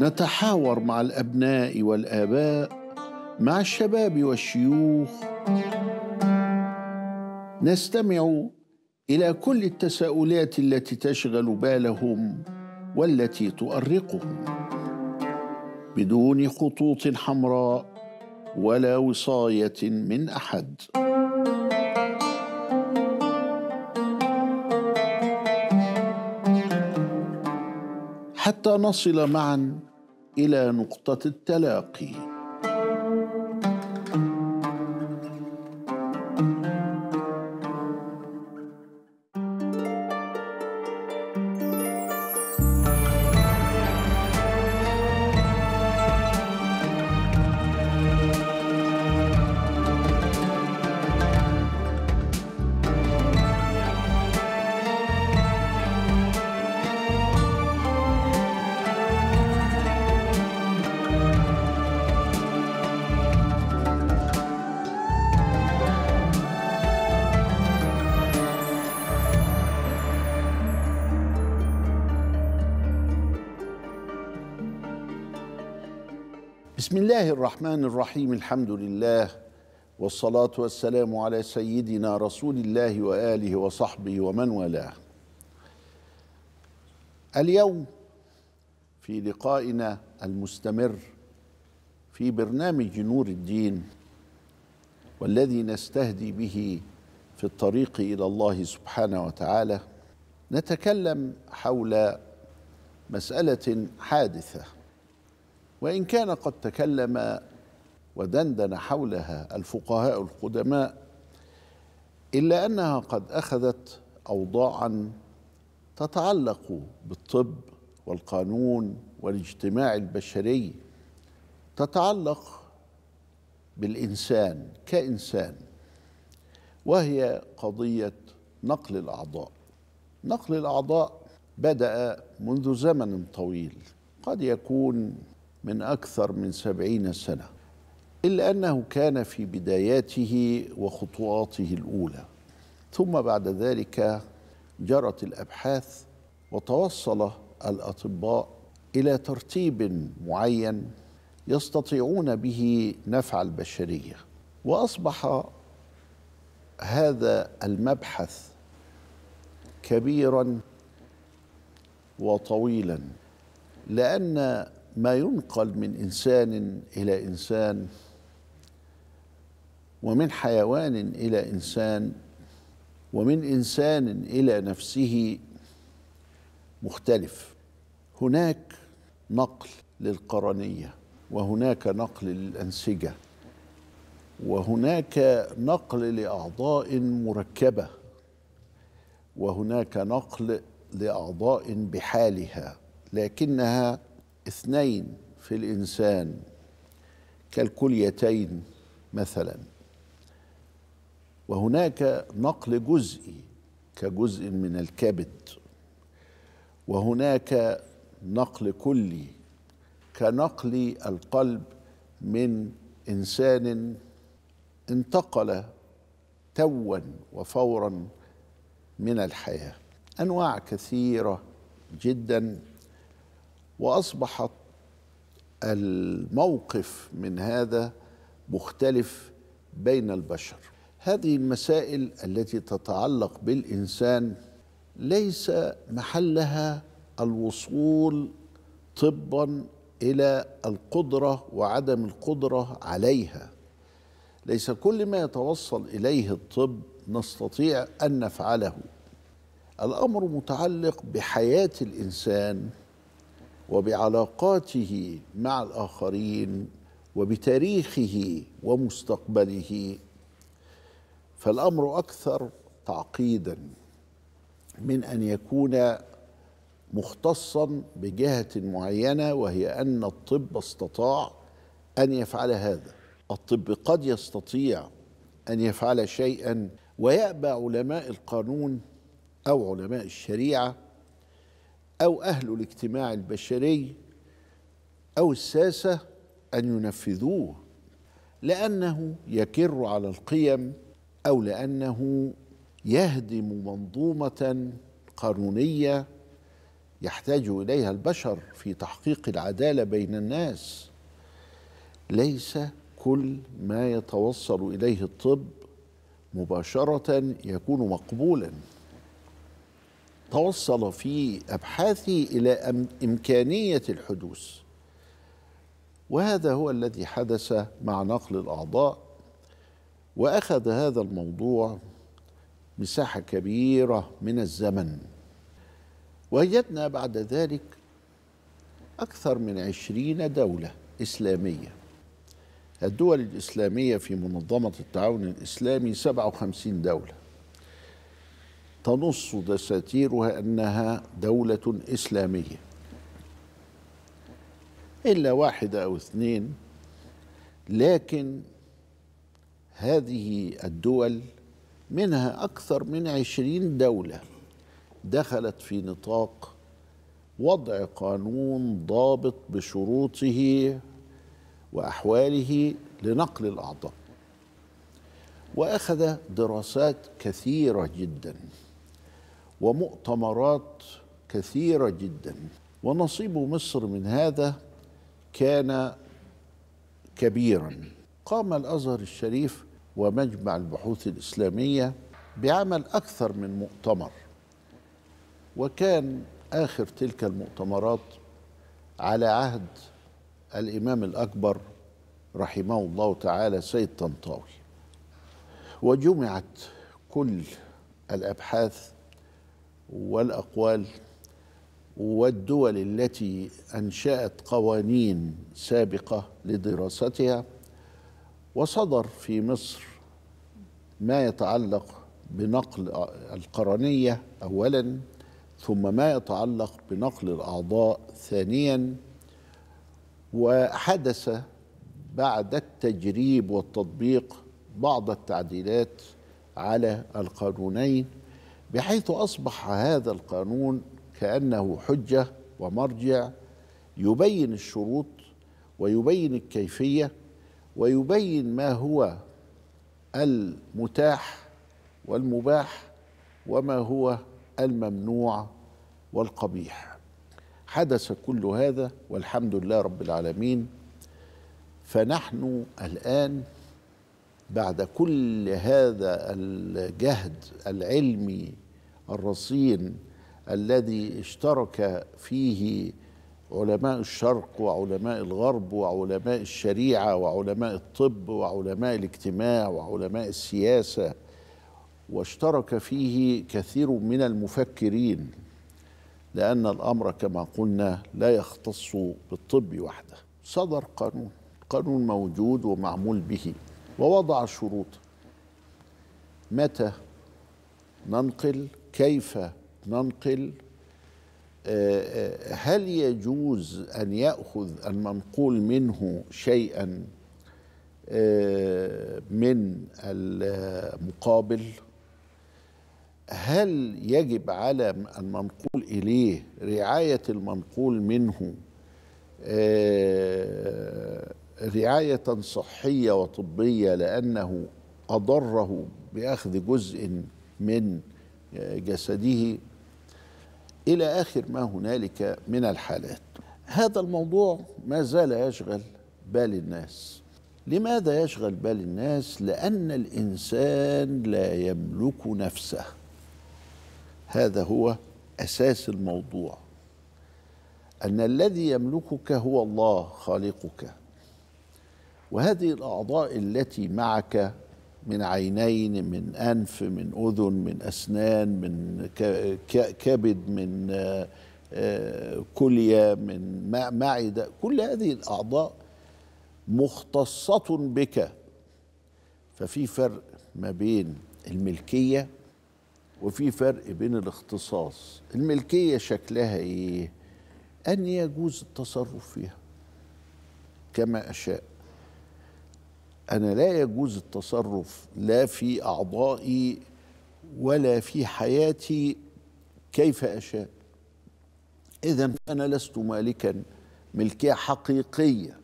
نتحاور مع الابناء والاباء مع الشباب والشيوخ نستمع الى كل التساؤلات التي تشغل بالهم والتي تؤرقهم بدون خطوط حمراء ولا وصايه من احد حتى نصل معا الى نقطه التلاقي بسم الله الرحمن الرحيم الحمد لله والصلاة والسلام على سيدنا رسول الله وآله وصحبه ومن والاه اليوم في لقائنا المستمر في برنامج نور الدين والذي نستهدي به في الطريق إلى الله سبحانه وتعالى نتكلم حول مسألة حادثة وإن كان قد تكلم ودندن حولها الفقهاء القدماء إلا أنها قد أخذت أوضاعا تتعلق بالطب والقانون والاجتماع البشري تتعلق بالإنسان كإنسان وهي قضية نقل الأعضاء نقل الأعضاء بدأ منذ زمن طويل قد يكون من أكثر من سبعين سنة إلا أنه كان في بداياته وخطواته الأولى ثم بعد ذلك جرت الأبحاث وتوصل الأطباء إلى ترتيب معين يستطيعون به نفع البشرية وأصبح هذا المبحث كبيرا وطويلا لأن ما ينقل من انسان الى انسان ومن حيوان الى انسان ومن انسان الى نفسه مختلف هناك نقل للقرنيه وهناك نقل للانسجه وهناك نقل لاعضاء مركبه وهناك نقل لاعضاء بحالها لكنها اثنين في الإنسان كالكليتين مثلا وهناك نقل جزئي كجزء من الكبد وهناك نقل كلي كنقل القلب من انسان انتقل توا وفورا من الحياه انواع كثيره جدا واصبحت الموقف من هذا مختلف بين البشر هذه المسائل التي تتعلق بالانسان ليس محلها الوصول طبا الى القدره وعدم القدره عليها ليس كل ما يتوصل اليه الطب نستطيع ان نفعله الامر متعلق بحياه الانسان وبعلاقاته مع الآخرين وبتاريخه ومستقبله فالأمر أكثر تعقيدا من أن يكون مختصا بجهة معينة وهي أن الطب استطاع أن يفعل هذا الطب قد يستطيع أن يفعل شيئا ويأبى علماء القانون أو علماء الشريعة أو أهل الاجتماع البشري أو الساسة أن ينفذوه لأنه يكر على القيم أو لأنه يهدم منظومة قانونية يحتاج إليها البشر في تحقيق العدالة بين الناس ليس كل ما يتوصل إليه الطب مباشرة يكون مقبولا توصل في أبحاثي إلى إمكانية الحدوث وهذا هو الذي حدث مع نقل الأعضاء وأخذ هذا الموضوع مساحة كبيرة من الزمن وجدنا بعد ذلك أكثر من عشرين دولة إسلامية الدول الإسلامية في منظمة التعاون الإسلامي 57 دولة تنص دساتيرها أنها دولة إسلامية إلا واحدة أو اثنين لكن هذه الدول منها أكثر من عشرين دولة دخلت في نطاق وضع قانون ضابط بشروطه وأحواله لنقل الأعضاء وأخذ دراسات كثيرة جداً ومؤتمرات كثيرة جدا ونصيب مصر من هذا كان كبيرا قام الازهر الشريف ومجمع البحوث الاسلاميه بعمل اكثر من مؤتمر وكان اخر تلك المؤتمرات على عهد الامام الاكبر رحمه الله تعالى سيد طنطاوي وجمعت كل الابحاث والاقوال والدول التي انشات قوانين سابقه لدراستها وصدر في مصر ما يتعلق بنقل القرنيه اولا ثم ما يتعلق بنقل الاعضاء ثانيا وحدث بعد التجريب والتطبيق بعض التعديلات على القانونين بحيث أصبح هذا القانون كأنه حجة ومرجع يبين الشروط ويبين الكيفية ويبين ما هو المتاح والمباح وما هو الممنوع والقبيح حدث كل هذا والحمد لله رب العالمين فنحن الآن بعد كل هذا الجهد العلمي الرصين الذي اشترك فيه علماء الشرق وعلماء الغرب وعلماء الشريعه وعلماء الطب وعلماء الاجتماع وعلماء السياسه واشترك فيه كثير من المفكرين لان الامر كما قلنا لا يختص بالطب وحده صدر قانون قانون موجود ومعمول به ووضع شروط متى ننقل كيف ننقل آه، آه، هل يجوز ان ياخذ المنقول منه شيئا آه، من المقابل هل يجب على المنقول اليه رعايه المنقول منه رعاية صحية وطبية لأنه أضره بأخذ جزء من جسده إلى آخر ما هنالك من الحالات هذا الموضوع ما زال يشغل بال الناس لماذا يشغل بال الناس لان الانسان لا يملك نفسه هذا هو اساس الموضوع ان الذي يملكك هو الله خالقك وهذه الأعضاء التي معك من عينين من أنف من أذن من أسنان من كبد من آه، كلية من معدة كل هذه الأعضاء مختصة بك ففي فرق ما بين الملكية وفي فرق بين الاختصاص الملكية شكلها إيه أن يجوز التصرف فيها كما أشاء أنا لا يجوز التصرف لا في أعضائي ولا في حياتي كيف أشاء إذا فأنا لست مالكا ملكية حقيقية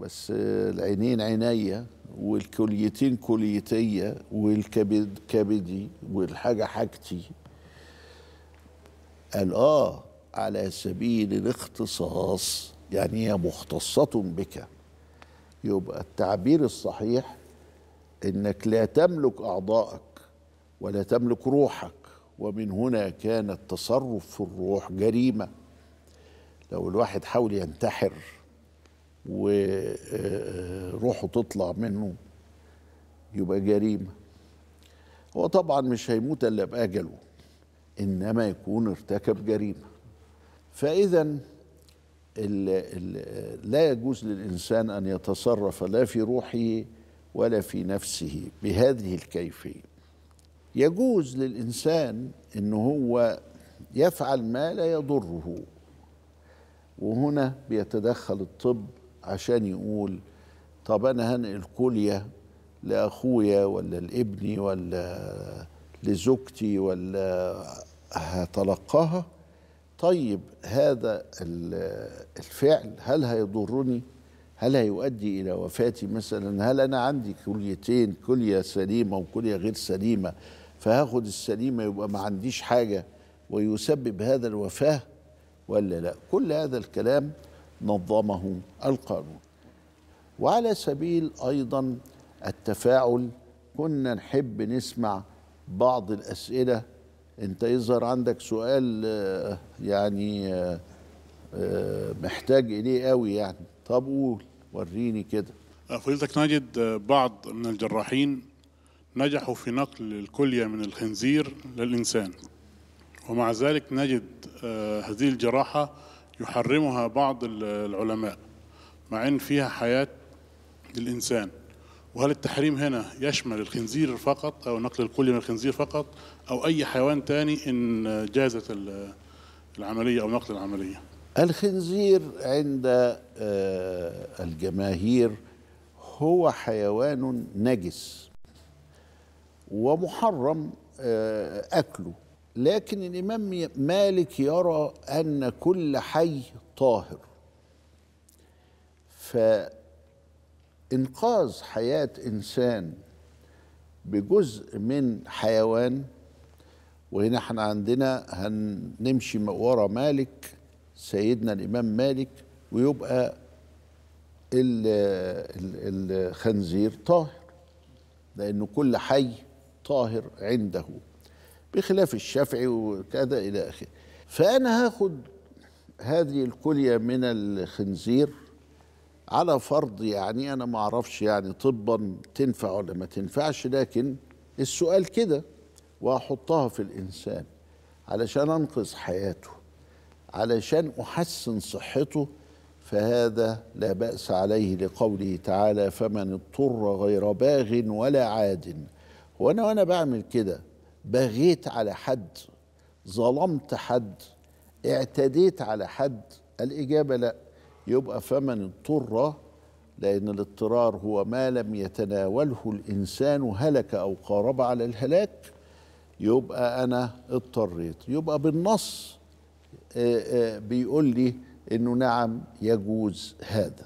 بس العينين عينيا والكليتين كليتية والكبد كبدي والحاجة حاجتي قال آه على سبيل الاختصاص يعني هي مختصة بك يبقى التعبير الصحيح انك لا تملك اعضائك ولا تملك روحك ومن هنا كان التصرف في الروح جريمه لو الواحد حاول ينتحر وروحه تطلع منه يبقى جريمه هو طبعا مش هيموت الا باجله انما يكون ارتكب جريمه فاذا لا يجوز للإنسان أن يتصرف لا في روحه ولا في نفسه بهذه الكيفية يجوز للإنسان أن هو يفعل ما لا يضره وهنا بيتدخل الطب عشان يقول طب أنا هنقل كلية لأخويا ولا لابني ولا لزوجتي ولا هتلقاها طيب هذا الفعل هل هيضرني هل هيؤدي الى وفاتي مثلا هل انا عندي كليتين كليه سليمه وكليه غير سليمه فهاخد السليمه يبقى ما عنديش حاجه ويسبب هذا الوفاه ولا لا كل هذا الكلام نظمه القانون وعلى سبيل ايضا التفاعل كنا نحب نسمع بعض الاسئله انت يظهر ايه عندك سؤال آه، يعني آه، آه، محتاج اليه قوي يعني طب قول وريني كده فضيلتك نجد بعض من الجراحين نجحوا في نقل الكلية من الخنزير للإنسان ومع ذلك نجد هذه الجراحة يحرمها بعض العلماء مع أن فيها حياة للإنسان وهل التحريم هنا يشمل الخنزير فقط أو نقل الكلي من الخنزير فقط أو أي حيوان ثاني إن جازت العملية أو نقل العملية الخنزير عند آه، الجماهير هو حيوان نجس ومحرم آه، أكله لكن الإمام مالك يرى أن كل حي طاهر ف انقاذ حياه انسان بجزء من حيوان وهنا احنا عندنا هنمشي ورا مالك سيدنا الامام مالك ويبقى الخنزير طاهر لأن كل حي طاهر عنده بخلاف الشافعي وكذا إلى آخره فأنا هاخد هذه الكلية من الخنزير على فرض يعني انا ما اعرفش يعني طبا تنفع ولا ما تنفعش لكن السؤال كده واحطها في الانسان علشان انقذ حياته علشان احسن صحته فهذا لا باس عليه لقوله تعالى فمن اضطر غير باغ ولا عاد وانا وانا بعمل كده بغيت على حد ظلمت حد اعتديت على حد الاجابه لا يبقى فمن اضطر لأن الاضطرار هو ما لم يتناوله الإنسان هلك أو قارب على الهلاك يبقى أنا اضطريت يبقى بالنص بيقول لي إنه نعم يجوز هذا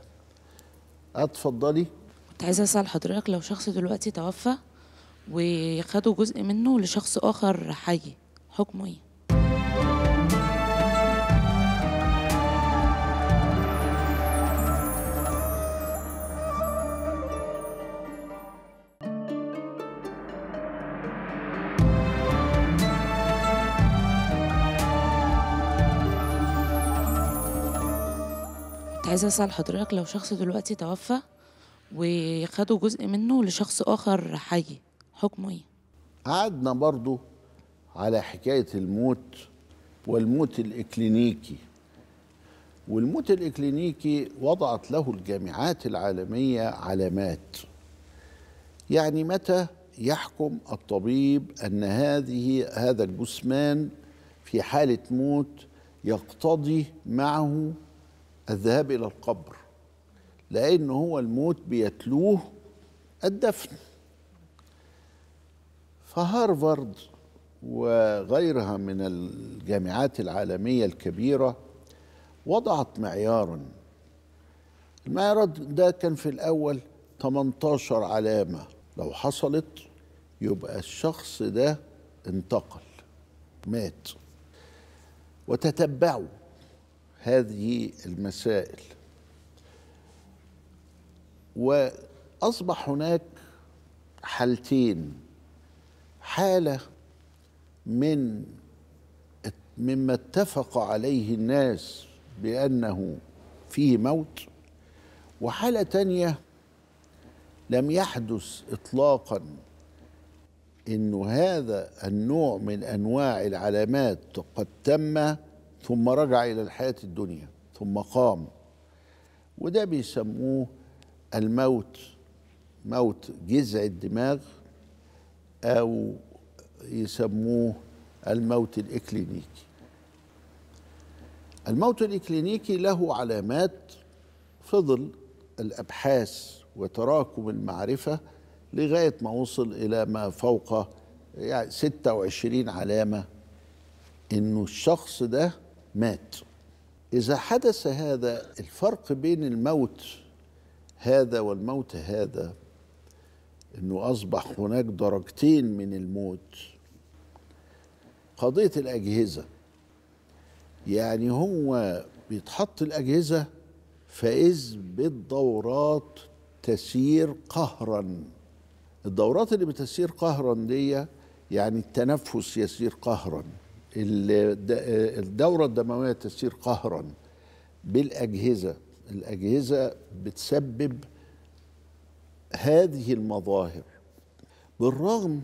اتفضلي كنت عايزة أسأل حضرتك لو شخص دلوقتي توفى وخدوا جزء منه لشخص آخر حي حكمه إيه؟ عايزة أسأل حضرتك لو شخص دلوقتي توفى وخدوا جزء منه لشخص آخر حي حكمه إيه؟ قعدنا برضو على حكاية الموت والموت الإكلينيكي والموت الإكلينيكي وضعت له الجامعات العالمية علامات يعني متى يحكم الطبيب أن هذه هذا الجثمان في حالة موت يقتضي معه الذهاب إلى القبر لأن هو الموت بيتلوه الدفن فهارفارد وغيرها من الجامعات العالمية الكبيرة وضعت معيارا المعيار ده كان في الأول 18 علامة لو حصلت يبقى الشخص ده انتقل مات وتتبعوا هذه المسائل واصبح هناك حالتين حاله من مما اتفق عليه الناس بانه فيه موت وحاله تانيه لم يحدث اطلاقا انه هذا النوع من انواع العلامات قد تم ثم رجع إلى الحياة الدنيا ثم قام وده بيسموه الموت موت جذع الدماغ أو يسموه الموت الإكلينيكي الموت الإكلينيكي له علامات فضل الأبحاث وتراكم المعرفة لغاية ما وصل إلى ما فوق يعني 26 علامة إنه الشخص ده مات إذا حدث هذا الفرق بين الموت هذا والموت هذا أنه أصبح هناك درجتين من الموت قضية الأجهزة يعني هو بيتحط الأجهزة فإذ بالدورات تسير قهرا الدورات اللي بتسير قهرا دي يعني التنفس يسير قهرا الدورة الدموية تسير قهرا بالأجهزة الأجهزة بتسبب هذه المظاهر بالرغم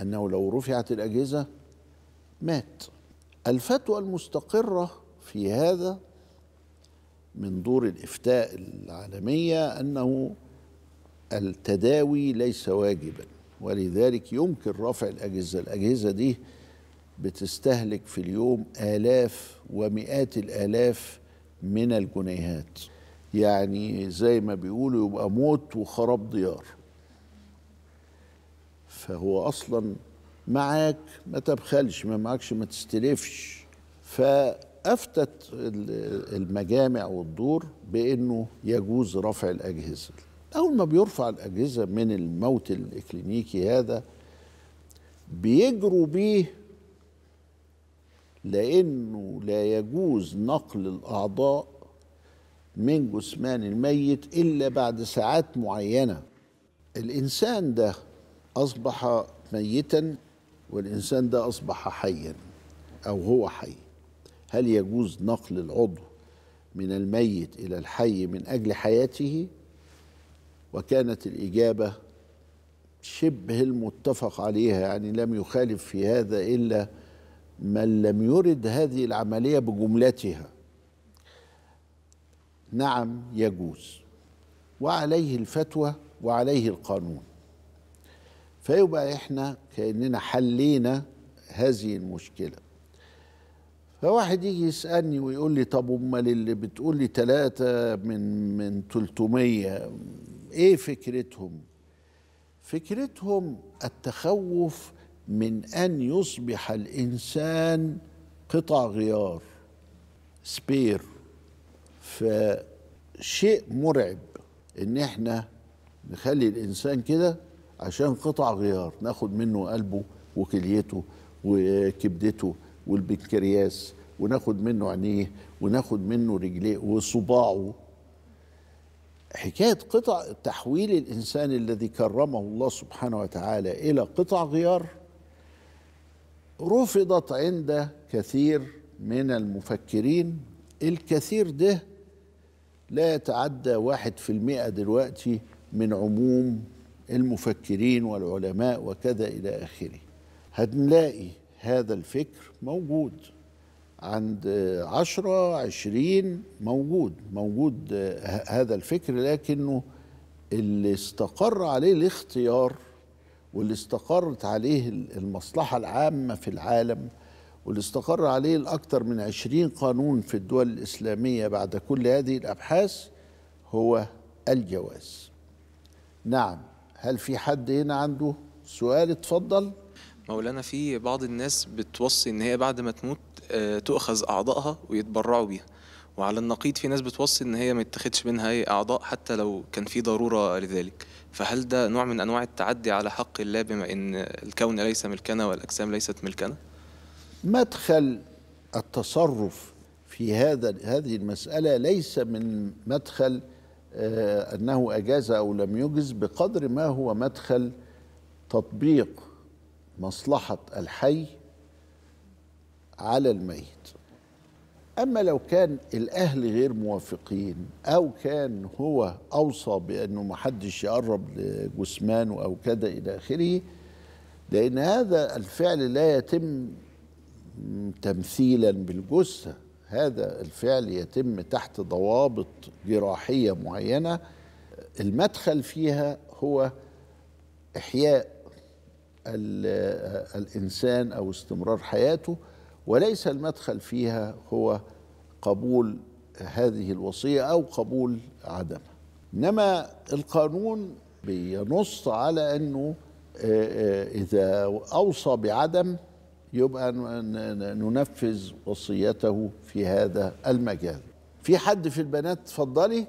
أنه لو رفعت الأجهزة مات الفتوى المستقرة في هذا من دور الإفتاء العالمية أنه التداوي ليس واجبا ولذلك يمكن رفع الأجهزة الأجهزة دي بتستهلك في اليوم آلاف ومئات الآلاف من الجنيهات يعني زي ما بيقولوا يبقى موت وخراب ديار فهو أصلا معاك ما تبخلش ما معكش ما تستلفش فأفتت المجامع والدور بأنه يجوز رفع الأجهزة أول ما بيرفع الأجهزة من الموت الإكلينيكي هذا بيجروا بيه لأنه لا يجوز نقل الأعضاء من جثمان الميت إلا بعد ساعات معينة الإنسان ده أصبح ميتا والإنسان ده أصبح حيا أو هو حي هل يجوز نقل العضو من الميت إلى الحي من أجل حياته وكانت الإجابة شبه المتفق عليها يعني لم يخالف في هذا إلا من لم يرد هذه العملية بجملتها نعم يجوز وعليه الفتوى وعليه القانون فيبقى احنا كأننا حلينا هذه المشكلة فواحد يجي يسألني ويقول لي طب أمال اللي بتقول لي ثلاثة من من 300 إيه فكرتهم؟ فكرتهم التخوف من ان يصبح الانسان قطع غيار سبير فشيء مرعب ان احنا نخلي الانسان كده عشان قطع غيار ناخد منه قلبه وكليته وكبدته والبنكرياس وناخد منه عينيه وناخد منه رجليه وصباعه حكايه قطع تحويل الانسان الذي كرمه الله سبحانه وتعالى الى قطع غيار رفضت عند كثير من المفكرين الكثير ده لا يتعدى واحد في المئة دلوقتي من عموم المفكرين والعلماء وكذا إلى آخره هنلاقي هذا الفكر موجود عند عشرة عشرين موجود موجود هذا الفكر لكنه اللي استقر عليه الاختيار واللي استقرت عليه المصلحة العامة في العالم واللي استقر عليه الأكثر من عشرين قانون في الدول الإسلامية بعد كل هذه الأبحاث هو الجواز نعم هل في حد هنا عنده سؤال اتفضل مولانا في بعض الناس بتوصي ان هي بعد ما تموت آه، تؤخذ أعضائها ويتبرعوا بيها وعلى النقيض في ناس بتوصي ان هي ما يتاخدش منها اي اعضاء حتى لو كان في ضروره لذلك فهل ده نوع من انواع التعدي على حق الله بما ان الكون ليس ملكنا والاجسام ليست ملكنا مدخل التصرف في هذا هذه المساله ليس من مدخل آه، انه اجاز او لم يجز بقدر ما هو مدخل تطبيق مصلحه الحي على الميت أما لو كان الأهل غير موافقين أو كان هو أوصى بأنه محدش يقرب لجثمانه أو كذا إلى آخره لأن هذا الفعل لا يتم تمثيلا بالجثة هذا الفعل يتم تحت ضوابط جراحية معينة المدخل فيها هو إحياء الإنسان أو استمرار حياته وليس المدخل فيها هو قبول هذه الوصية أو قبول عدمها إنما القانون بينص على أنه آه، آه، إذا أوصى بعدم يبقى ننفذ وصيته في هذا المجال في حد في البنات تفضلي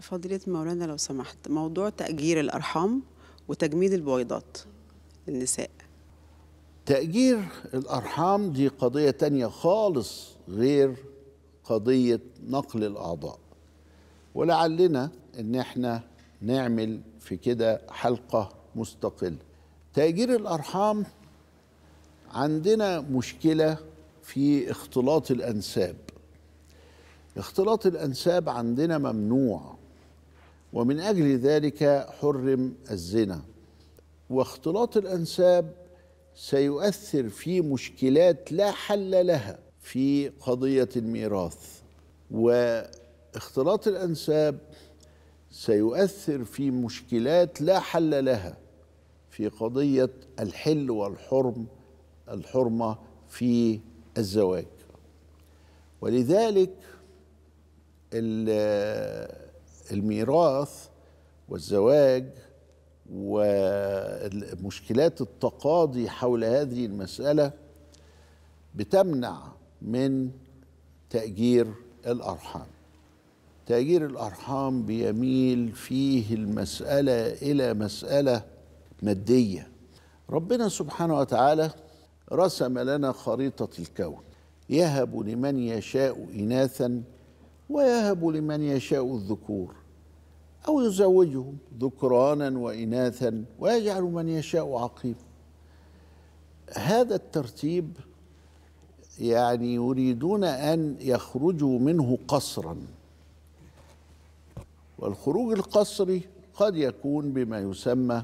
فضيلة مولانا لو سمحت موضوع تأجير الأرحام وتجميد البويضات للنساء تأجير الأرحام دي قضية تانية خالص غير قضية نقل الأعضاء ولعلنا إن إحنا نعمل في كده حلقة مستقلة تأجير الأرحام عندنا مشكلة في اختلاط الأنساب اختلاط الأنساب عندنا ممنوع ومن أجل ذلك حرم الزنا واختلاط الأنساب سيؤثر في مشكلات لا حل لها في قضية الميراث واختلاط الأنساب سيؤثر في مشكلات لا حل لها في قضية الحل والحرم الحرمة في الزواج ولذلك الميراث والزواج ومشكلات التقاضي حول هذه المسألة بتمنع من تأجير الأرحام تأجير الأرحام بيميل فيه المسألة إلى مسألة مادية ربنا سبحانه وتعالى رسم لنا خريطة الكون يهب لمن يشاء إناثا ويهب لمن يشاء الذكور أو يزوجهم ذكرانا وإناثا ويجعل من يشاء عقيم هذا الترتيب يعني يريدون أن يخرجوا منه قصرا والخروج القصري قد يكون بما يسمى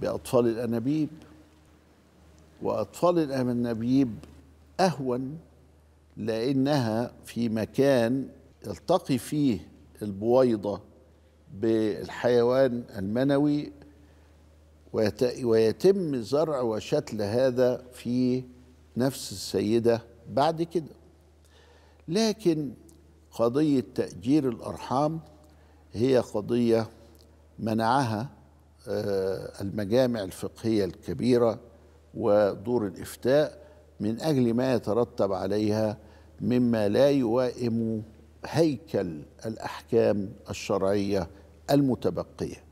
بأطفال الأنابيب وأطفال الأنابيب أهون لأنها في مكان يلتقي فيه البويضة بالحيوان المنوي ويتم زرع وشتل هذا في نفس السيدة بعد كده لكن قضية تأجير الأرحام هي قضية منعها آه، المجامع الفقهية الكبيرة ودور الإفتاء من أجل ما يترتب عليها مما لا يوائم هيكل الأحكام الشرعية المتبقية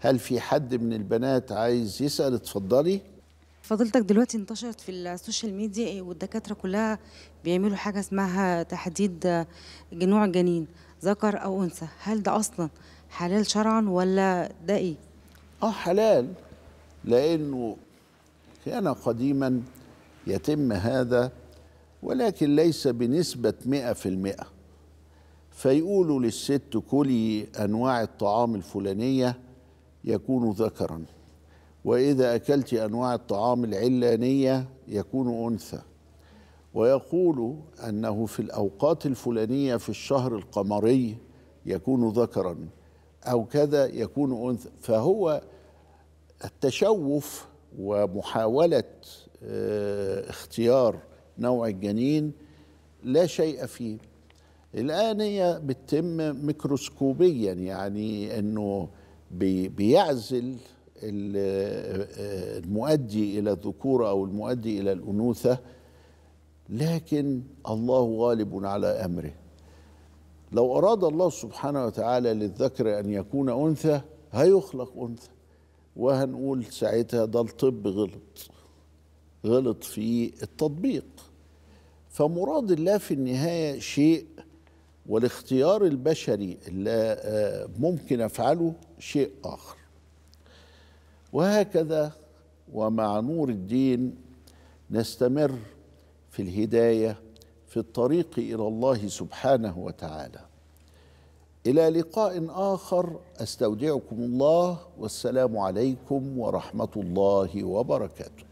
هل في حد من البنات عايز يسأل اتفضلي فضلتك دلوقتي انتشرت في السوشيال ميديا إيه، والدكاترة كلها بيعملوا حاجة اسمها تحديد نوع الجنين ذكر أو أنثى هل ده أصلا حلال شرعا ولا ده إيه؟ آه حلال لأنه كان قديما يتم هذا ولكن ليس بنسبة 100% فيقولوا للست كلي أنواع الطعام الفلانية يكون ذكرا وإذا أكلت أنواع الطعام العلانية يكون أنثى ويقول أنه في الأوقات الفلانية في الشهر القمري يكون ذكرا أو كذا يكون أنثى فهو التشوف ومحاولة آه، اختيار نوع الجنين لا شيء فيه الآن هي بتتم ميكروسكوبيا يعني أنه بيعزل المؤدي إلى الذكورة أو المؤدي إلى الأنوثة لكن الله غالب على أمره لو أراد الله سبحانه وتعالى للذكر أن يكون أنثى هيخلق أنثى وهنقول ساعتها ده الطب غلط غلط في التطبيق فمراد الله في النهاية شيء والاختيار البشري اللي آه، ممكن افعله شيء اخر وهكذا ومع نور الدين نستمر في الهدايه في الطريق الى الله سبحانه وتعالى الى لقاء اخر استودعكم الله والسلام عليكم ورحمه الله وبركاته